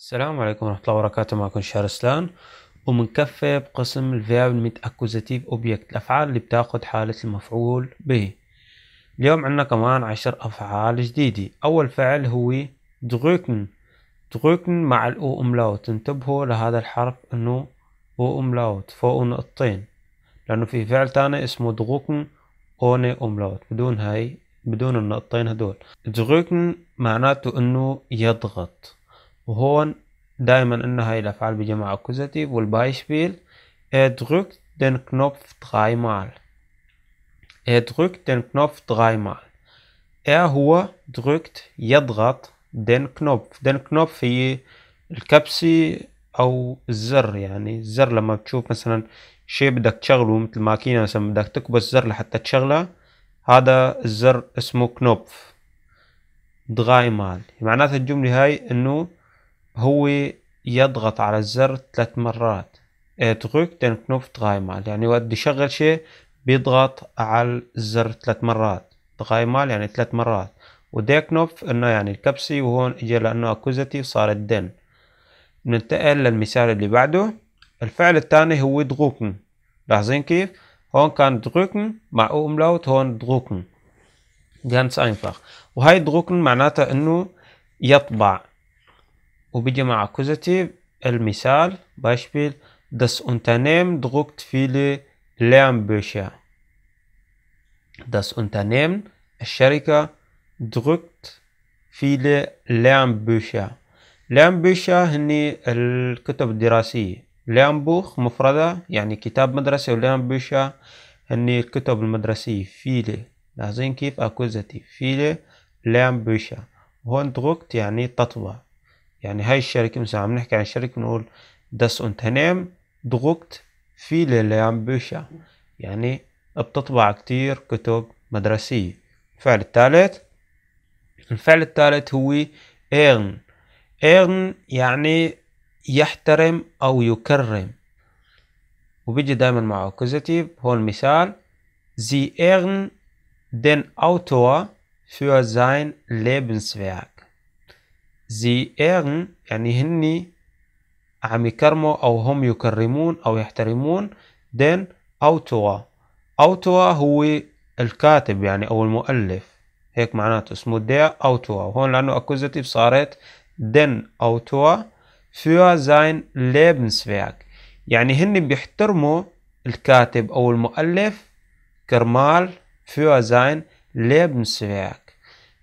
السلام عليكم ورحمة الله وبركاته معكم سلان ومنكفي بقسم الفيرب الميت اكوزاتيف accusative الأفعال اللي بتاخد حالة المفعول به اليوم عندنا كمان عشر أفعال جديدة أول فعل هو دغوكن دغوكن مع الأو أملاوت انتبهوا لهذا الحرف إنه أو أملاوت فوق نقطتين لأنه في فعل تاني اسمه drücken اوني أملاوت بدون هاي بدون النقطتين هدول دغوكن معناته إنه يضغط وهون دائما انه هاي الافعال بجمع اكوزاتيف والبايشبيل er drückt den Knopf dreimal er drückt den Knopf dreimal er هو drückt يضغط den Knopf den Knopf هي الكبسي او الزر يعني الزر لما بتشوف مثلا شيء بدك تشغله مثل ماكينه مثلا بدك تكبس زر لحتى تشغله هذا الزر اسمه كنوبف دغايمال معناته الجمله هاي انه هو يضغط على الزر ثلاث مرات تروك إيه، دن كنوف درايمال يعني وقت بده يشغل شيء بيضغط على الزر ثلاث مرات درايمال يعني ثلاث مرات وديكنوف انه يعني الكبسي وهون اجى لانه اكوزتي صارت دن ننتقل للمثال اللي بعده الفعل الثاني هو دروكن لاحظين كيف هون كان دروكن مع اوملاوت هون دروكن ganz einfach وهي دروكن معناتها انه يطبع وبيجي مع اكوزاتيف المثال داس das Unternehmen فيلي viele Lernbücher داس Unternehmen الشركة فيلي لام viele لام Lernbücher هني الكتب الدراسية بوخ مفردة يعني كتاب مدرسي وليرنبوشا هني الكتب المدرسية فيلي لاحظين كيف أكوزاتيف فيلي ليرنبوشا هون دروكت يعني تطبع يعني هاي الشركة مثلا عم نحكي عن شركة بنقول داس نعم ضغطت في ليليامبيشا يعني بتطبع كتير كتب مدرسية الفعل الثالث الفعل الثالث هو ايرن ايرن يعني يحترم او يكرم وبيجي دايما مع اكوزيتيف هو المثال زي ايرن دين اوتوا für sein Lebenswerk زي ايرن يعني هني عم يكرموا أو هم يكرمون أو يحترمون دين أوتوا أوتوا هو الكاتب يعني أو المؤلف هيك معناته اسمه دي أوتوا هون لأنه أكوزيتيف صارت دين أوتوا فيو زين ليبنسفيرك يعني هن بيحترموا الكاتب أو المؤلف كرمال فيو زين ليبنسفيرك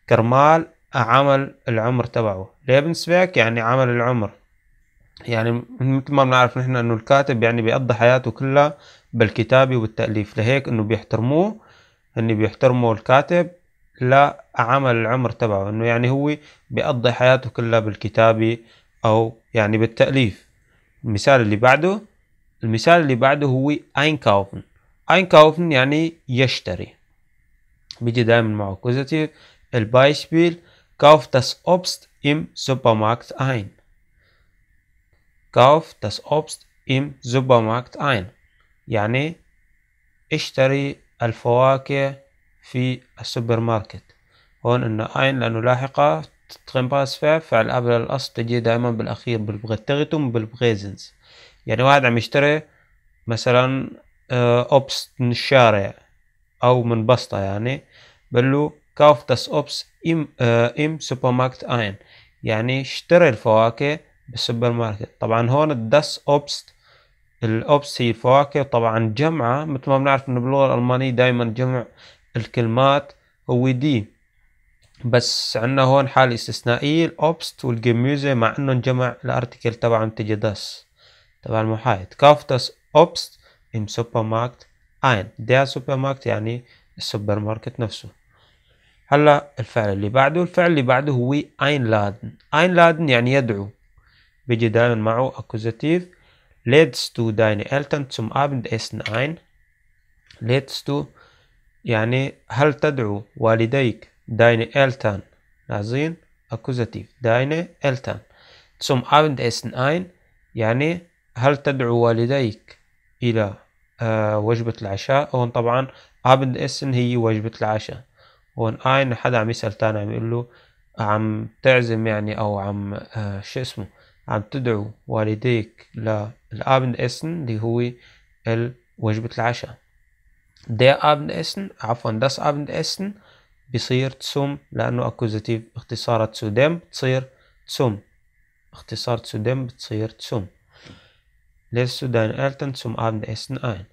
كرمال عمل العمر تبعه لابن يعني عمل العمر يعني مثل ما بنعرف نحن انه الكاتب يعني بيقضي حياته كلها بالكتابة والتأليف لهيك انه بيحترموه ان بيحترموا الكاتب لعمل العمر تبعه انه يعني هو بيقضي حياته كلها بالكتابة او يعني بالتأليف المثال اللي بعده المثال اللي بعده هو اينكاوفن اينكاوفن يعني يشتري بيجي دائما معه كوزيتيف البايشبيل Kauf das Obst im Supermarkt ein. Kauf das Obst im Supermarkt ein. يعني اشتري الفواكه في السوبر ماركت هون ان اين لانه لاحقة تقيم باس فعل فعل قبل الاصل تجي دائما بالاخير بالبغتغتم بالبغيزنز يعني واحد عم يشتري مثلا آه، اوبست من الشارع او من بسطة يعني بقول له كاف تس اوبس ام آه سوبر ماركت اين يعني اشتري الفواكه بالسوبر ماركت طبعا هون الدس اوبس الأوبست هي الفواكه طبعا جمعة مثل ما بنعرف انه باللغة الألمانية دايما جمع الكلمات هو دي بس عندنا هون حالة استثنائية الأوبست والجميوزة مع انه انجمع الارتكل تبع تجي دس تبع المحايد كاف أوبست ام سوبر ماركت ein سوبر ماركت يعني السوبر ماركت نفسه هلا الفعل اللي بعده الفعل اللي بعده هو einladen einladen يعني يدعو بيجي دائما معه اكوزاتيف lädst du deine Eltern zum Abendessen ein lädst تو يعني هل تدعو والديك deine Eltern نازين اكوزاتيف deine Eltern zum Abendessen ein يعني هل تدعو والديك الى آه وجبة العشاء او طبعا Abendessen هي وجبة العشاء هون اين حدا عم يسال تاني عم يقول له عم تعزم يعني او عم آه شو اسمه عم تدعو والديك للابن اسن اللي هو وجبة العشاء دي ابن اسن عفوا داس ابن اسن بيصير تسوم لانه اكوزاتيف اختصار تسودم بتصير تسوم اختصار تسودم بتصير تسوم للسودان التن تسوم ابن اسن اين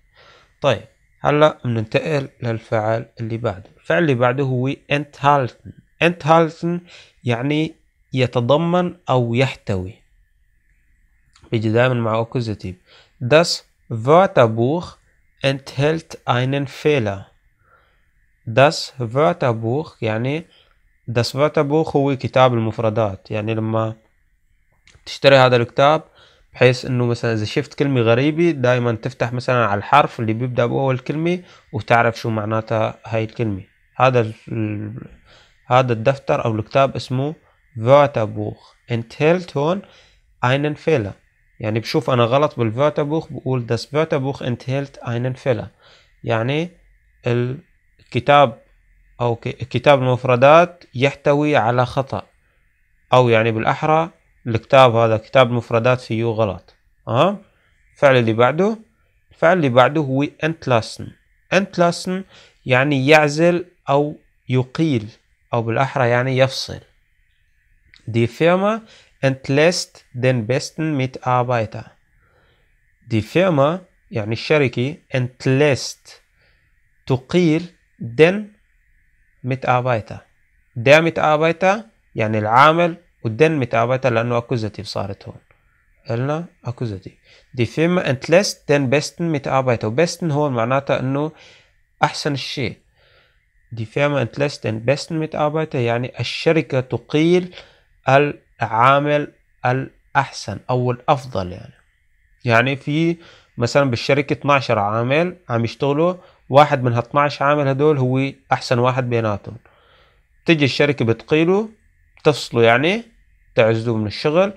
طيب هلا بننتقل للفعل اللي بعده الفعل اللي بعده هو enthalten enthalten يعني يتضمن أو يحتوي بيجي دائما مع accusative Das Wörterbuch enthält einen Fehler Das Wörterbuch يعني Das Wörterbuch هو كتاب المفردات يعني لما تشتري هذا الكتاب بحيث انه مثلا اذا شفت كلمة غريبة دائما تفتح مثلا على الحرف اللي بيبدأ بأول كلمة وتعرف شو معناتها هاي الكلمة هذا هذا الدفتر او الكتاب اسمه انت هيلت هون اينن فيلا يعني بشوف انا غلط بالفاتابوخ بقول فاتابوخ انت هيلت اينن فيلا يعني الكتاب او كتاب المفردات يحتوي على خطأ او يعني بالاحرى الكتاب هذا كتاب المفردات فيه غلط اه الفعل اللي بعده الفعل اللي بعده هو انتلاسن انتلاسن يعني يعزل أو يقيل أو بالأحرى يعني يفصل Die Firma entlässt den besten Mitarbeiter. Die Firma يعني الشركة entlässt تقيل den Mitarbeiter. Der Mitarbeiter يعني العامل والدن متعبتها لأنه أكوزاتيف صارت هون قلنا أكوزاتيف دي فيرما انت لست دن بيستن متعبتها وبيستن هون معناتها أنه أحسن الشيء die Firma entlässt den besten Mitarbeiter يعني الشركة تقيل العامل الأحسن أو الأفضل يعني يعني في مثلا بالشركة 12 عامل عم يشتغلوا واحد من هال 12 عامل هدول هو أحسن واحد بيناتهم تجي الشركة بتقيله تفصله يعني تعزلوه من الشغل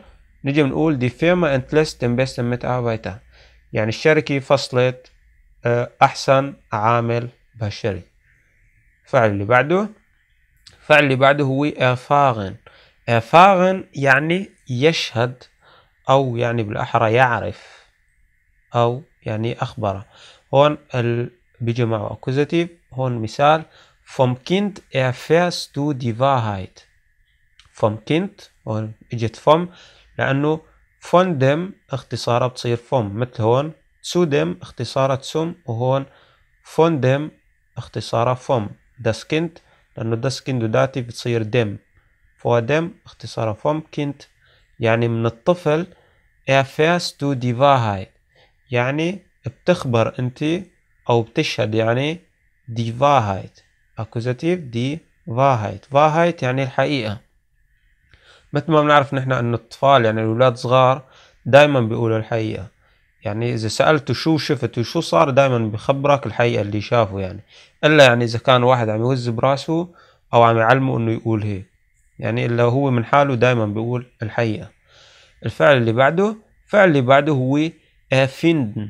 نجي بنقول دي فيرما انتلست ان بيست Mitarbeiter يعني الشركة فصلت آه، أحسن عامل بهالشركة الفعل اللي بعده الفعل اللي بعده هو إرفاغن إرفاغن يعني يشهد أو يعني بالأحرى يعرف أو يعني أخبره هون ال... بيجي معه أكوزاتيف هون مثال فوم كنت erfährst du die فوم vom هون اجت فوم لأنه فون dem اختصارها بتصير فوم مثل هون سو dem اختصارها zum وهون فون dem اختصارها فوم داسكنت لأنه داسكنت دلوقتي بتصير دم فهو دم اختصارها فروم كنت يعني من الطفل افاس تو ديفاهاي يعني بتخبر انت او بتشهد يعني ديفاهايت اكوزاتيف دي فاهايت فاهايت يعني الحقيقة مثل ما بنعرف نحن انه الأطفال يعني الأولاد صغار دايما بيقولوا الحقيقة يعني إذا سألته شو شفت وشو صار دائما بخبرك الحقيقة اللي شافه يعني إلا يعني إذا كان واحد عم يوز براسه أو عم يعلمه إنه يقول هيك يعني إلا هو من حاله دائما بيقول الحقيقة الفعل اللي بعده الفعل اللي بعده هو افندن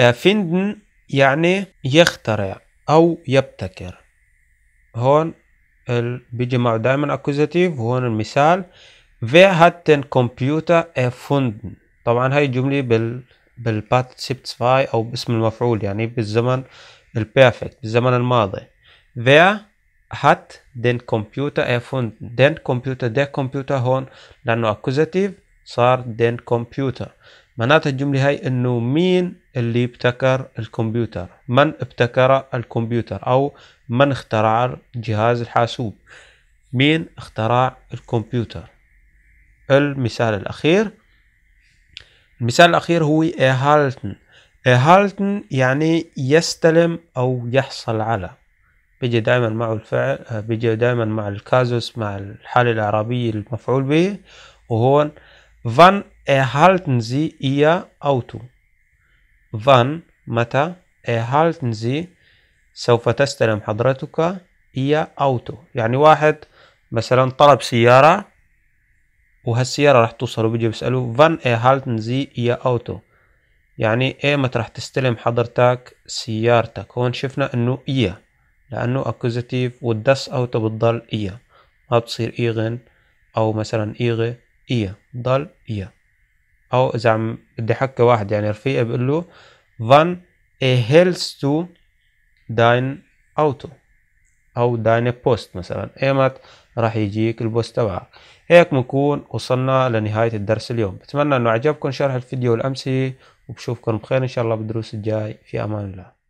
افندن يعني يخترع أو يبتكر هون ال... بيجي معه دائما اكوزاتيف هون المثال في هاتن كمبيوتر افندن طبعا هاي الجملة بال فاي أو باسم المفعول يعني بالزمن البيرفكت بالزمن الماضي wer hat دين Computer erfunden دين Computer der Computer هون لأنه أكوزاتيف صار دين Computer معناتها الجملة هاي إنه مين اللي ابتكر الكمبيوتر من ابتكر الكمبيوتر أو من اخترع جهاز الحاسوب مين اخترع الكمبيوتر المثال الأخير المثال الأخير هو erhalten erhalten يعني يستلم أو يحصل على بيجي دائما مع الفعل بيجي دائما مع الكازوس مع الحالة الإعرابية المفعول به وهون wann erhalten Sie Ihr Auto wann متى erhalten Sie سوف تستلم حضرتك إيا أوتو يعني واحد مثلا طلب سيارة وهالسيارة راح توصل وبيجي بيسألوا فان اي هالتن زي يا اوتو يعني ايمت راح تستلم حضرتك سيارتك هون شفنا انه ايا لانه اكوزيتيف والدس اوتو بتضل ايا ما بتصير ايغن او مثلا ايغي ايا ضل ايا او اذا عم بدي حكي واحد يعني رفيقي بقول له فان اي هيلز تو داين اوتو او داين بوست مثلا ايمت راح يجيك البوست تبعك هيك إيه بنكون وصلنا لنهاية الدرس اليوم بتمنى انه عجبكم شرح الفيديو الامسي وبشوفكم بخير ان شاء الله بالدروس الجاي في امان الله